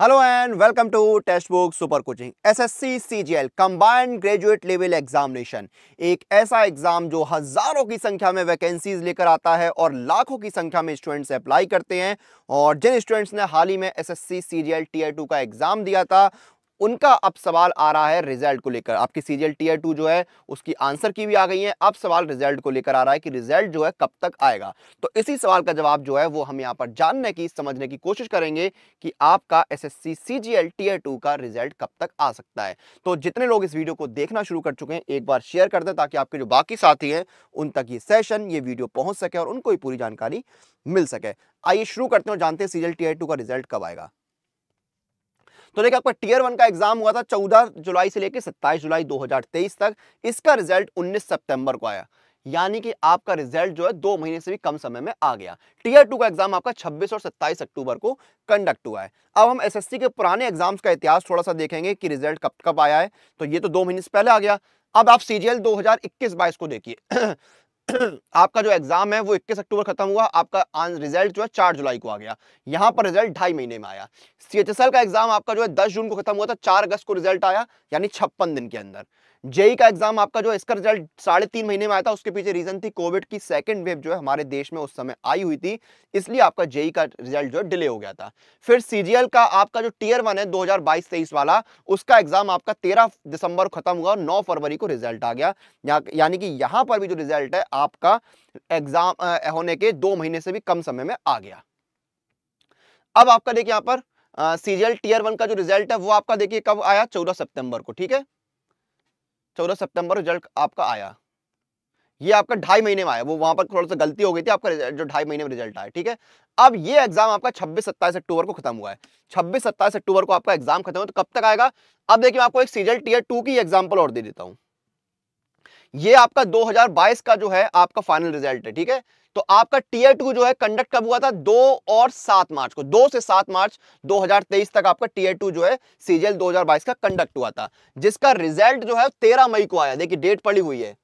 hello and welcome to text book super coaching SSC CGL combined graduate level examination एक ऐसा exam जो हजारों की संख्या में वैकेंसीज लेकर आता है और लाखों की संख्या में स्टूडेंट्स अप्लाई करते हैं और जिन स्टूडेंट्स ने हाल ही में एसएससी सीजीएल टीयर टू का एग्जाम दिया था उनका अब सवाल आ रहा है रिजल्ट को लेकर आपकी सीजीएल टीयर टू जो है उसकी आंसर की भी आ गई है अब सवाल रिजल्ट को लेकर आ रहा है कि रिजल्ट जो है कब तक आएगा तो इसी सवाल का जवाब जो है वो हम यहाँ पर जानने की समझने की कोशिश करेंगे कि आपका एस एस टीयर टू का रिजल्ट कब तक आ सकता है तो जितने लोग इस वीडियो को देखना शुरू कर चुके हैं एक बार शेयर कर दें ताकि आपके जो बाकी साथी हैं उन तक ये सेशन ये वीडियो पहुंच सके और उनको ये पूरी जानकारी मिल सके आइए शुरू करते हैं और जानते हैं सीजल टीयर टू का रिजल्ट कब आएगा तो देखिए आपका टीयर वन का एग्जाम हुआ था चौदह जुलाई से लेकर सत्ताईस जुलाई दो तक इसका रिजल्ट उन्नीस सितंबर को आया यानी कि आपका रिजल्ट जो है दो महीने से भी कम समय में आ गया टीयर टू का एग्जाम आपका 26 और 27 अक्टूबर को कंडक्ट हुआ है अब हम एसएससी के पुराने एग्जाम्स का इतिहास थोड़ा सा देखेंगे कि रिजल्ट कब कब आया है तो ये तो दो महीने से पहले आ गया अब आप सीजीएल 2021-22 को देखिए आपका जो एग्जाम है वो 21 अक्टूबर खत्म हुआ आपका रिजल्ट जो है चार जुलाई को आ गया यहाँ पर रिजल्ट ढाई महीने में आया सी का एग्जाम आपका जो है 10 जून को खत्म हुआ था 4 अगस्त को रिजल्ट आया यानी छप्पन दिन के अंदर जेई का एग्जाम आपका जो इसका रिजल्ट साढ़े तीन महीने में आया था उसके पीछे रीजन थी कोविड की सेकंड वेव जो है हमारे देश में उस समय आई हुई थी इसलिए आपका जेई का रिजल्ट जो डिले हो गया था फिर सीजीएल का आपका जो टीयर वन है दो हजार वाला उसका एग्जाम आपका तेरह दिसंबर को खत्म हुआ और नौ फरवरी को रिजल्ट आ गया यानी कि यहां पर भी जो रिजल्ट है आपका एग्जाम होने के दो महीने से भी कम समय में आ गया अब आपका देखिए यहां पर सीजीएल टीयर वन का जो रिजल्ट है वो आपका देखिए कब आया चौदह सितंबर को ठीक है चौदह सितंबर रिजल्ट आपका आया ये आपका ढाई महीने में आया वो वहां पर थोड़ा सा गलती हो गई थी आपका जो ढाई महीने में रिजल्ट आया ठीक है अब ये एग्जाम आपका 26 सत्ताईस अक्टूबर को खत्म हुआ है 26 सत्ताईस अक्टूबर को आपका एग्जाम खत्म हुआ तो कब तक आएगा अब देखिए मैं आपको एक सीजल टीयर टू की एग्जाम्पल और दे देता हूँ ये आपका 2022 का जो है आपका फाइनल रिजल्ट है ठीक है तो आपका टीयर टू जो है कंडक्ट कब हुआ था दो और सात मार्च को दो से सात मार्च 2023 तक आपका टीयर टू जो है सीजीएल 2022 का कंडक्ट हुआ था जिसका रिजल्ट जो है तेरह मई को आया देखिए डेट पड़ी हुई है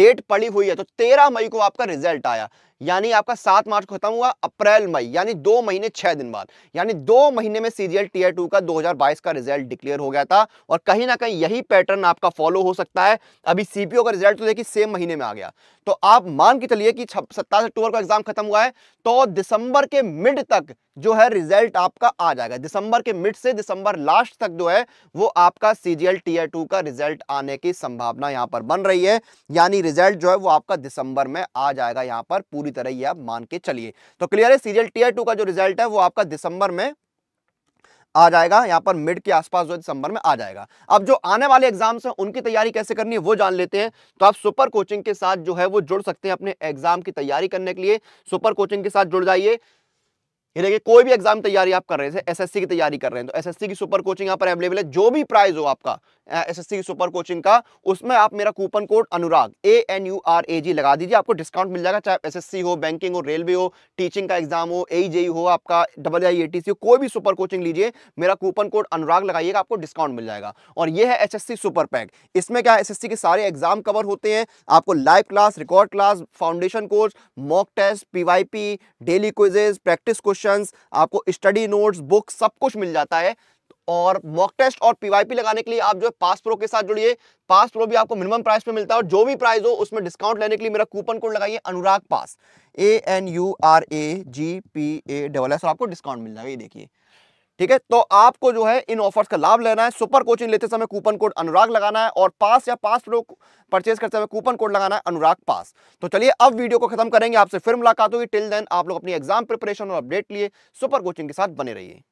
डेट पड़ी हुई है तो 13 मई को आपका रिजल्ट आया यानी आपका सात मार्च को खत्म हुआ अप्रैल मई यानी दो महीने छह दिन बाद यानी दो महीने में सीजीएल टीयर टू का 2022 का रिजल्ट डिक्लेयर हो गया था और कहीं ना कहीं यही पैटर्न आपका फॉलो हो सकता है अभी सीपीओ का रिजल्ट तो देखिए सेम महीने में आ गया तो आप मान के चलिए कि सत्ताईस अक्टूबर का एग्जाम खत्म हुआ है तो दिसंबर के मिड तक जो है रिजल्ट आपका आ जाएगा दिसंबर के मिड से दिसंबर लास्ट तक जो है वो आपका सीजीएल टीयर टू का रिजल्ट आने की संभावना यहां पर बन रही है यानी रिजल्ट जो है वो आपका दिसंबर में आ जाएगा यहां पर पूरी पूरी तरह ये आप मान के चलिए तो क्लियर है सीरियल टीयर टू का जो रिजल्ट है वो आपका दिसंबर में आ जाएगा यहाँ पर मिड के आसपास जो दिसंबर में आ जाएगा अब जो आने वाले एग्जाम्स हैं उनकी तैयारी कैसे करनी है वो जान लेते हैं तो आप सुपर कोचिंग के साथ जो है वो जुड़ सकते हैं अपने एग्जाम की तैयारी करने के लिए सुपर कोचिंग के साथ जुड़ जाइए ये देखिए कोई भी एग्जाम तैयारी आप कर रहे हैं एसएससी की तैयारी कर रहे हैं तो एसएससी की सुपर कोचिंग यहाँ पर अवेलेबल है जो भी प्राइस हो आपका एसएससी की सुपर कोचिंग का उसमें आप मेरा coupon code Anurag A N U R A G लगा दीजिए आपको डिस्काउंट मिल जाएगा चाहे एसएससी हो बैंकिंग हो रेलवे हो टीचिंग का एग्जाम हो ए जे हो आपका double I A T C हो कोई भी सुपर कोचिंग लीजिए मेरा कूपन कोड अनुराग लगाइएगा आपको डिस्काउंट मिल जाएगा और ये है एस सुपर पैक इसमें क्या एस के सारे एग्जाम कवर होते हैं आपको live class record class foundation course mock test पी डेली क्विजेज प्रैक्टिस क्वेश्चन आपको स्टडी नोट्स बुक सब कुछ मिल जाता है और मॉक टेस्ट और पीवाईपी लगाने के लिए आप जो है पास प्रो के साथ जुड़िए पास प्रो भी आपको मिनिमम प्राइस पे मिलता है और जो भी प्राइस हो उसमें डिस्काउंट लेने के लिए मेरा कूपन कोड लगाइए Anurag pass A N U R A G P A double S आपको डिस्काउंट मिल जाएगा ये देखिए ठीक है तो आपको जो है इन ऑफर्स का लाभ लेना है सुपर कोचिंग लेते समय कूपन कोड अनुराग लगाना है और पास या पास प्रो परचेज करते समय कूपन कोड लगाना है अनुराग पास तो चलिए अब वीडियो को खत्म करेंगे आपसे फिर मुलाकात होगी टिल देन आप लोग अपनी एग्जाम प्रिपरेशन और अपडेट लिए सुपर कोचिंग के साथ बने रहिए